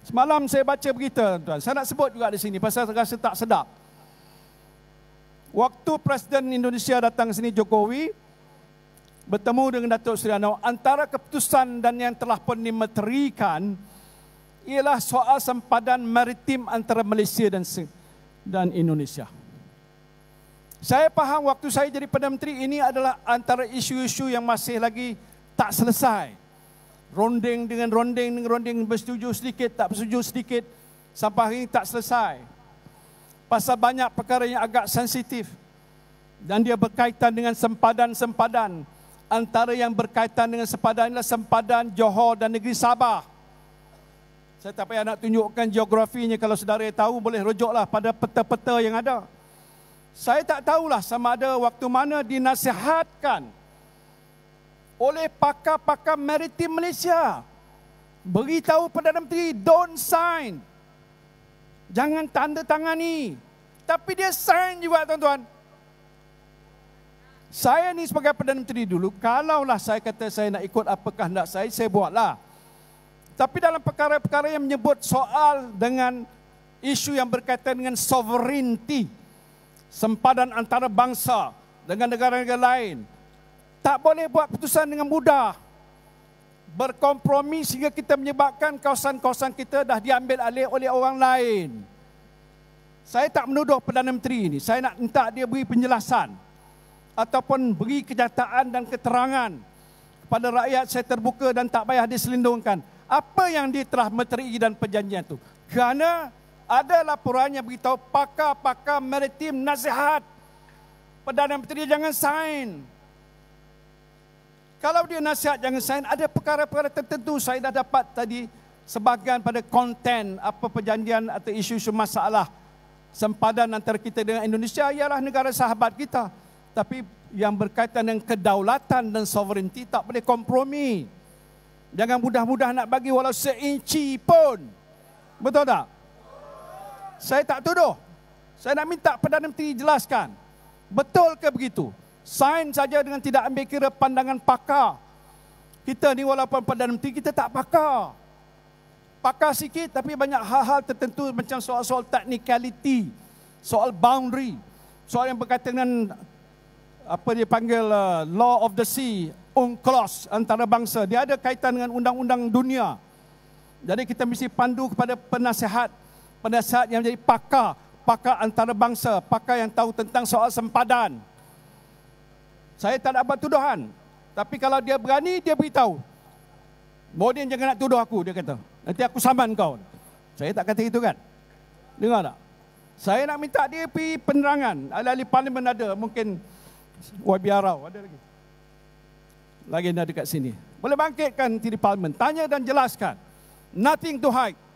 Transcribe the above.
Semalam saya baca berita tuan Saya nak sebut juga di sini pasal saya rasa tak sedap. Waktu Presiden Indonesia datang sini Jokowi bertemu dengan Datuk Seri Anwar antara keputusan dan yang telah pun dimeterikan ialah soal sempadan maritim antara Malaysia dan dan Indonesia. Saya faham waktu saya jadi Perdana Menteri ini adalah antara isu-isu yang masih lagi tak selesai ronding dengan ronding dengan ronding bersetuju sedikit tak bersetuju sedikit sampai hari ini tak selesai pasal banyak perkara yang agak sensitif dan dia berkaitan dengan sempadan-sempadan antara yang berkaitan dengan sempadan adalah sempadan Johor dan negeri Sabah saya tak payah nak tunjukkan geografinya kalau saudara tahu boleh rujuklah pada peta-peta yang ada saya tak tahulah sama ada waktu mana dinasihatkan oleh pakar-pakar maritim Malaysia. Beritahu Perdana Menteri, don't sign. Jangan tanda tangan Tapi dia sign juga tuan-tuan. Saya ni sebagai Perdana Menteri dulu, kalaulah saya kata saya nak ikut apakah hendak saya, saya buatlah. Tapi dalam perkara-perkara yang menyebut soal dengan isu yang berkaitan dengan sovereignty, sempadan antara bangsa dengan negara-negara lain, tak boleh buat keputusan dengan mudah. Berkompromi sehingga kita menyebabkan kawasan-kawasan kita dah diambil alih oleh orang lain. Saya tak menuduh Perdana Menteri ini. Saya nak minta dia beri penjelasan ataupun beri kenyataan dan keterangan kepada rakyat saya terbuka dan tak payah diselindungkan. Apa yang dia telah meteri dan perjanjian itu? Kerana ada laporan yang beritahu pakar-pakar maritim nasihat Perdana Menteri jangan sign. Kalau dia nasihat jangan sign, ada perkara-perkara tertentu saya dah dapat tadi sebahagian pada konten apa perjanjian atau isu-isu masalah sempadan antara kita dengan Indonesia ialah negara sahabat kita. Tapi yang berkaitan dengan kedaulatan dan sovereignty tak boleh kompromi. Jangan mudah-mudah nak bagi walau seinci pun. Betul tak? Saya tak tuduh. Saya nak minta Perdana Menteri jelaskan. Betul ke begitu? sains saja dengan tidak ambil kira pandangan pakar. Kita ni walaupun Perdana Menteri, kita tak pakar. Pakar sikit tapi banyak hal-hal tertentu macam soal-soal technicality, soal boundary, soal yang berkaitan dengan apa dia panggil uh, law of the sea, UNCLOS antara bangsa. Dia ada kaitan dengan undang-undang dunia. Jadi kita mesti pandu kepada penasihat, penasihat yang menjadi pakar, pakar antara bangsa, pakar yang tahu tentang soal sempadan. Saya tak dapat tuduhan. Tapi kalau dia berani, dia beritahu. Bodin jangan nak tuduh aku, dia kata. Nanti aku saman kau. Saya tak kata itu kan? Dengar tak? Saya nak minta dia pergi penerangan. Alih-alih parlimen ada, mungkin YB Arau. Ada lagi. Lagi ada dekat sini. Boleh bangkitkan diri parlimen. Tanya dan jelaskan. Nothing to hide.